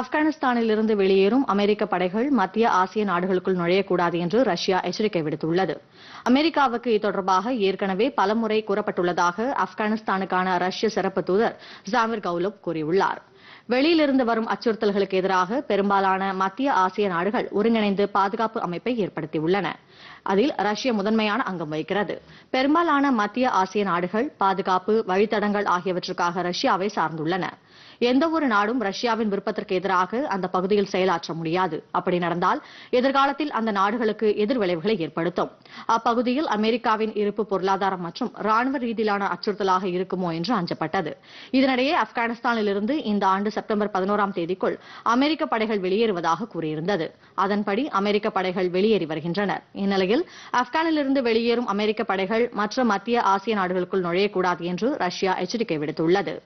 ஆப்கானிஸ்தானில் இருந்து வெளியேறும் அமெரிக்க படைகள் மத்திய ஆசிய நாடுகளுக்குள் நுழையக்கூடாது என்று ரஷ்யா எச்சரிக்கை விடுத்துள்ளது அமெரிக்காவுக்கு இது தொடர்பாக ஏற்கனவே பலமுறை கூறப்பட்டுள்ளதாக ஆப்கானிஸ்தானுக்கான ரஷ்ய சிறப்பு தூதர் ஜாமிர் கவுலப் கூறியுள்ளார் வெளியிலிருந்து வரும் அச்சுறுத்தல்களுக்கு எதிராக பெரும்பாலான மத்திய ஆசிய நாடுகள் ஒருங்கிணைந்து பாதுகாப்பு அமைப்பை ஏற்படுத்தியுள்ளன அதில் ரஷ்ய முதன்மையான அங்கம் வகிக்கிறது பெரும்பாலான மத்திய ஆசிய நாடுகள் பாதுகாப்பு வழித்தடங்கள் ஆகியவற்றுக்காக ரஷ்யாவை சார்ந்துள்ளன எந்த ஒரு நாடும் ரஷ்யாவின் விருப்பத்திற்கு எதிராக அந்த பகுதியில் செயலாற்ற முடியாது அப்படி நடந்தால் எதிர்காலத்தில் அந்த நாடுகளுக்கு எதிர்விளைவுகளை ஏற்படுத்தும் அப்பகுதியில் அமெரிக்காவின் இருப்பு பொருளாதாரம் மற்றும் ராணுவ ரீதியிலான அச்சுறுத்தலாக இருக்குமோ என்று அஞ்சப்பட்டது இதனிடையே ஆப்கானிஸ்தானிலிருந்து இந்த ஆண்டு செப்டம்பர் பதினோராம் தேதிக்குள் அமெரிக்க படைகள் வெளியேறுவதாக கூறியிருந்தது அதன்படி அமெரிக்க படைகள் வெளியேறி வருகின்றனர் இந்நிலையில் ஆப்கானிலிருந்து வெளியேறும் அமெரிக்க படைகள் மற்ற மத்திய ஆசிய நாடுகளுக்குள் நுழையக்கூடாது என்று ரஷ்யா எச்சரிக்கை விடுத்துள்ளது